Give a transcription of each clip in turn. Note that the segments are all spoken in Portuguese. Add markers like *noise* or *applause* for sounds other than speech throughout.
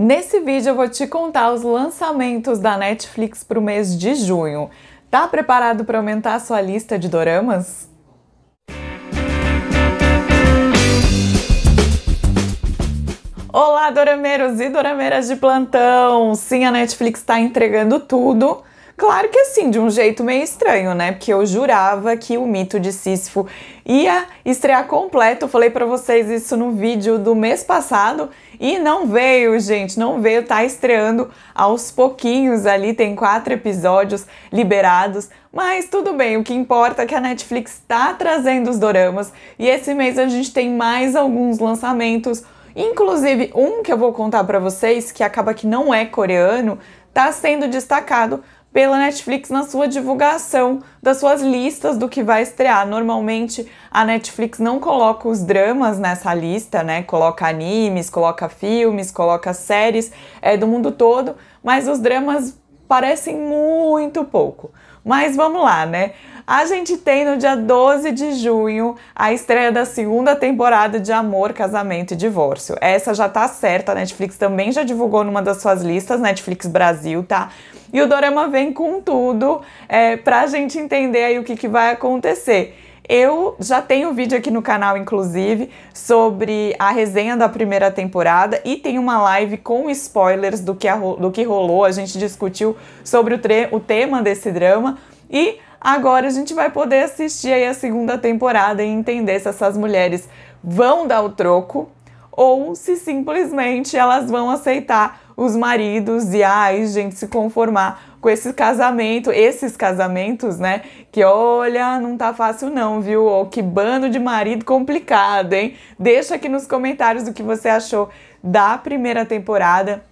Nesse vídeo eu vou te contar os lançamentos da Netflix para o mês de junho. Tá preparado para aumentar a sua lista de doramas? Olá, dorameiros e dorameiras de plantão! Sim, a Netflix está entregando tudo. Claro que assim, de um jeito meio estranho, né? Porque eu jurava que o mito de Sísifo ia estrear completo. Eu falei para vocês isso no vídeo do mês passado e não veio, gente, não veio, tá estreando aos pouquinhos ali, tem quatro episódios liberados, mas tudo bem, o que importa é que a Netflix está trazendo os doramas e esse mês a gente tem mais alguns lançamentos, inclusive um que eu vou contar para vocês, que acaba que não é coreano, tá sendo destacado pela Netflix na sua divulgação das suas listas do que vai estrear. Normalmente a Netflix não coloca os dramas nessa lista, né? Coloca animes, coloca filmes, coloca séries é, do mundo todo, mas os dramas parecem muito pouco. Mas vamos lá, né? A gente tem no dia 12 de junho a estreia da segunda temporada de Amor, Casamento e Divórcio. Essa já tá certa, a Netflix também já divulgou numa das suas listas, Netflix Brasil, tá? E o Dorama vem com tudo é, pra gente entender aí o que, que vai acontecer. Eu já tenho vídeo aqui no canal, inclusive, sobre a resenha da primeira temporada e tem uma live com spoilers do que, a, do que rolou. A gente discutiu sobre o, o tema desse drama e agora a gente vai poder assistir aí a segunda temporada e entender se essas mulheres vão dar o troco ou se simplesmente elas vão aceitar os maridos e ai, gente, se conformar com esse casamento, esses casamentos, né? Que olha, não tá fácil não, viu? Oh, que bando de marido complicado, hein? Deixa aqui nos comentários o que você achou da primeira temporada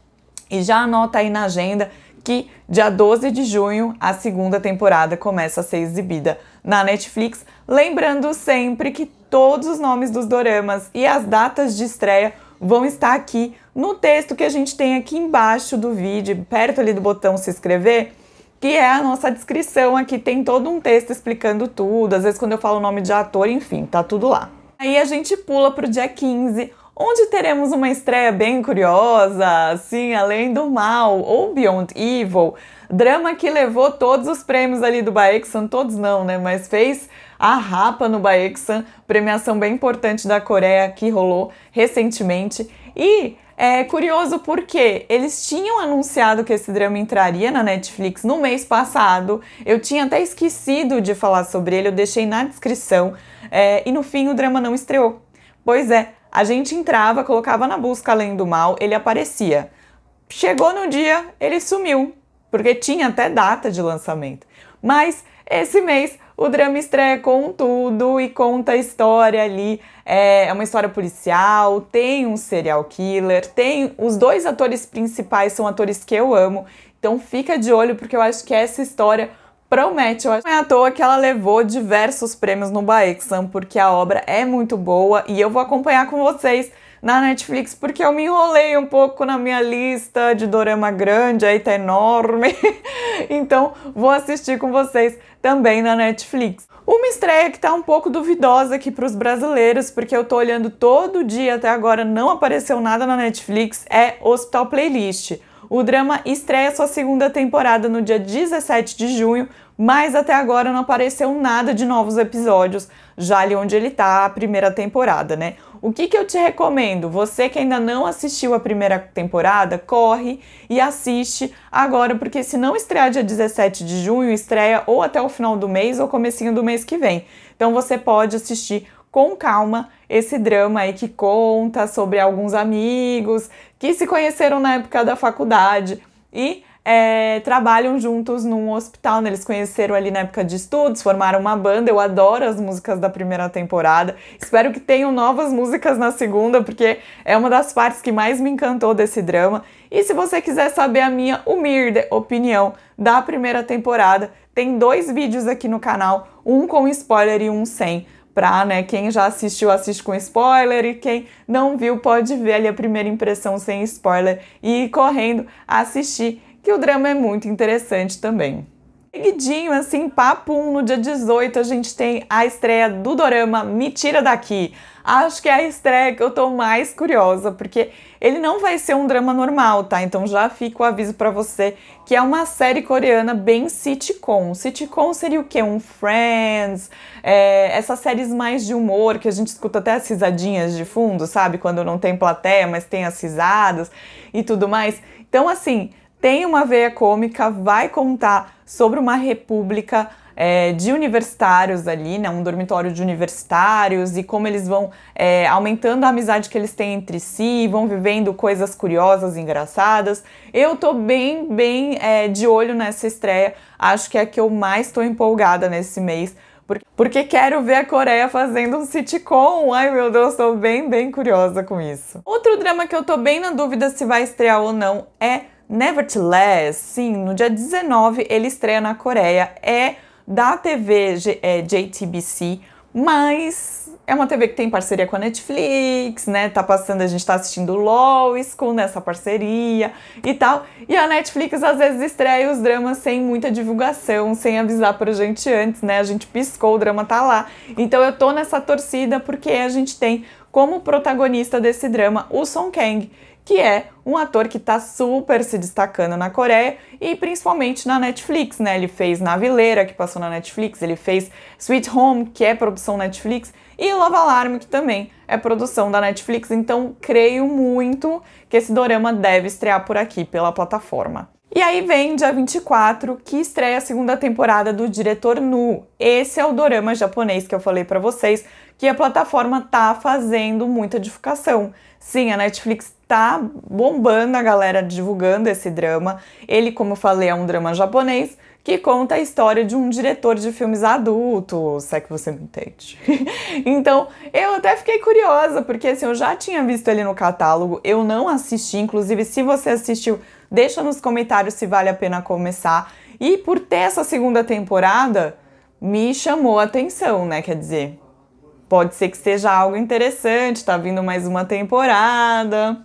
e já anota aí na agenda que dia 12 de junho a segunda temporada começa a ser exibida na Netflix. Lembrando sempre que todos os nomes dos doramas e as datas de estreia vão estar aqui no texto que a gente tem aqui embaixo do vídeo, perto ali do botão se inscrever, que é a nossa descrição aqui. Tem todo um texto explicando tudo. Às vezes, quando eu falo o nome de ator, enfim, tá tudo lá. Aí a gente pula pro dia 15 onde teremos uma estreia bem curiosa, assim, Além do Mal ou Beyond Evil, drama que levou todos os prêmios ali do Baeksan, todos não, né, mas fez a rapa no Baeksan, premiação bem importante da Coreia que rolou recentemente e é curioso porque eles tinham anunciado que esse drama entraria na Netflix no mês passado. Eu tinha até esquecido de falar sobre ele, eu deixei na descrição. É, e no fim o drama não estreou. Pois é, a gente entrava, colocava na busca além do mal, ele aparecia. Chegou no dia, ele sumiu, porque tinha até data de lançamento. Mas esse mês o drama estreia com tudo e conta a história ali. É, é uma história policial, tem um serial killer, tem. Os dois atores principais são atores que eu amo. Então fica de olho, porque eu acho que essa história promete. Eu acho. Não é à toa que ela levou diversos prêmios no Baexan, porque a obra é muito boa e eu vou acompanhar com vocês na Netflix, porque eu me enrolei um pouco na minha lista de dorama grande, aí tá enorme. *laughs* então, vou assistir com vocês também na Netflix. Uma estreia que tá um pouco duvidosa aqui para os brasileiros, porque eu tô olhando todo dia até agora, não apareceu nada na Netflix, é Hospital Playlist. O drama estreia sua segunda temporada no dia 17 de junho, mas até agora não apareceu nada de novos episódios, já ali onde ele tá a primeira temporada, né? O que, que eu te recomendo? Você que ainda não assistiu a primeira temporada, corre e assiste agora, porque se não estrear dia 17 de junho, estreia ou até o final do mês ou comecinho do mês que vem. Então você pode assistir com calma esse drama aí que conta sobre alguns amigos que se conheceram na época da faculdade e é, trabalham juntos num hospital. Né? Eles conheceram ali na época de estudos, formaram uma banda. Eu adoro as músicas da primeira temporada. Espero que tenham novas músicas na segunda, porque é uma das partes que mais me encantou desse drama. E se você quiser saber a minha humilde opinião da primeira temporada, tem dois vídeos aqui no canal, um com spoiler e um sem né, quem já assistiu, assiste com spoiler e quem não viu pode ver ali a primeira impressão sem spoiler e ir correndo assistir, que o drama é muito interessante também. Seguidinho, assim, papo um, no dia 18, a gente tem a estreia do dorama Me Tira Daqui. Acho que é a estreia que eu tô mais curiosa, porque ele não vai ser um drama normal, tá? Então já fica o aviso para você que é uma série coreana bem sitcom. Sitcom seria o quê? Um Friends, é, essas séries mais de humor, que a gente escuta até as risadinhas de fundo, sabe? Quando não tem plateia, mas tem as risadas e tudo mais. Então, assim, tem uma veia cômica, vai contar sobre uma república é, de universitários ali, né, um dormitório de universitários e como eles vão é, aumentando a amizade que eles têm entre si, vão vivendo coisas curiosas, engraçadas. Eu tô bem, bem é, de olho nessa estreia, acho que é a que eu mais tô empolgada nesse mês. Porque quero ver a Coreia fazendo um sitcom. Ai meu Deus, estou bem, bem curiosa com isso. Outro drama que eu tô bem na dúvida se vai estrear ou não é Nevertheless, sim, no dia 19 ele estreia na Coreia, é da TV é, JTBC, mas é uma TV que tem parceria com a Netflix, né? Tá passando, a gente tá assistindo Lois com essa parceria e tal. E a Netflix às vezes estreia os dramas sem muita divulgação, sem avisar pra gente antes, né? A gente piscou, o drama tá lá. Então eu tô nessa torcida porque a gente tem como protagonista desse drama o Song Kang, que é um ator que está super se destacando na Coreia e principalmente na Netflix, né? Ele fez Navileira, que passou na Netflix, ele fez Sweet Home, que é produção Netflix, e Love Alarm, que também é produção da Netflix, então creio muito que esse dorama deve estrear por aqui, pela plataforma. E aí vem dia 24, que estreia a segunda temporada do Diretor Nu. Esse é o dorama japonês que eu falei para vocês, que a plataforma tá fazendo muita edificação. Sim, a Netflix tá bombando a galera divulgando esse drama. Ele, como eu falei, é um drama japonês que conta a história de um diretor de filmes adulto, se é que você me entende. *laughs* então, eu até fiquei curiosa, porque assim, eu já tinha visto ele no catálogo, eu não assisti, inclusive, se você assistiu, deixa nos comentários se vale a pena começar. E por ter essa segunda temporada, me chamou a atenção, né? Quer dizer, pode ser que seja algo interessante, tá vindo mais uma temporada.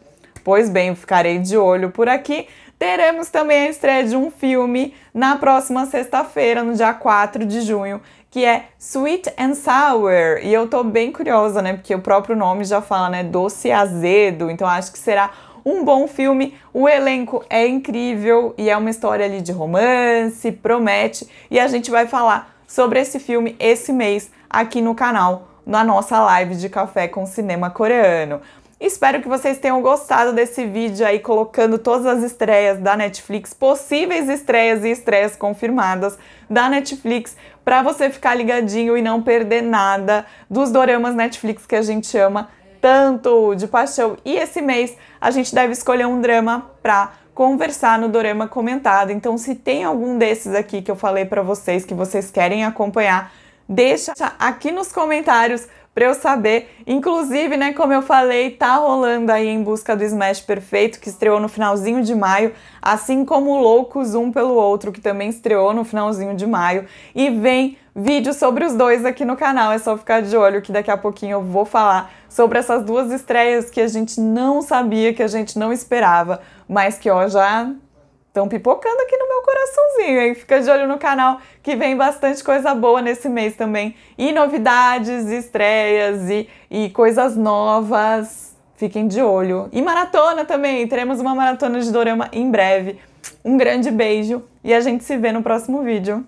Pois bem, ficarei de olho por aqui. Teremos também a estreia de um filme na próxima sexta-feira, no dia 4 de junho, que é Sweet and Sour. E eu tô bem curiosa, né? Porque o próprio nome já fala, né? Doce azedo. Então acho que será um bom filme. O elenco é incrível e é uma história ali de romance, promete. E a gente vai falar sobre esse filme esse mês aqui no canal, na nossa live de café com cinema coreano. Espero que vocês tenham gostado desse vídeo aí colocando todas as estreias da Netflix, possíveis estreias e estreias confirmadas da Netflix, para você ficar ligadinho e não perder nada dos doramas Netflix que a gente ama tanto de paixão. E esse mês a gente deve escolher um drama para conversar no Dorama comentado. Então, se tem algum desses aqui que eu falei para vocês que vocês querem acompanhar, deixa aqui nos comentários para eu saber. Inclusive, né, como eu falei, tá rolando aí em busca do Smash Perfeito, que estreou no finalzinho de maio, assim como Loucos um pelo outro, que também estreou no finalzinho de maio, e vem vídeo sobre os dois aqui no canal, é só ficar de olho que daqui a pouquinho eu vou falar sobre essas duas estreias que a gente não sabia, que a gente não esperava, mas que ó já estão pipocando aqui no meu coraçãozinho, hein? Fica de olho no canal que vem bastante coisa boa nesse mês também. E novidades, e estreias e, e coisas novas. Fiquem de olho. E maratona também, teremos uma maratona de dorama em breve. Um grande beijo e a gente se vê no próximo vídeo.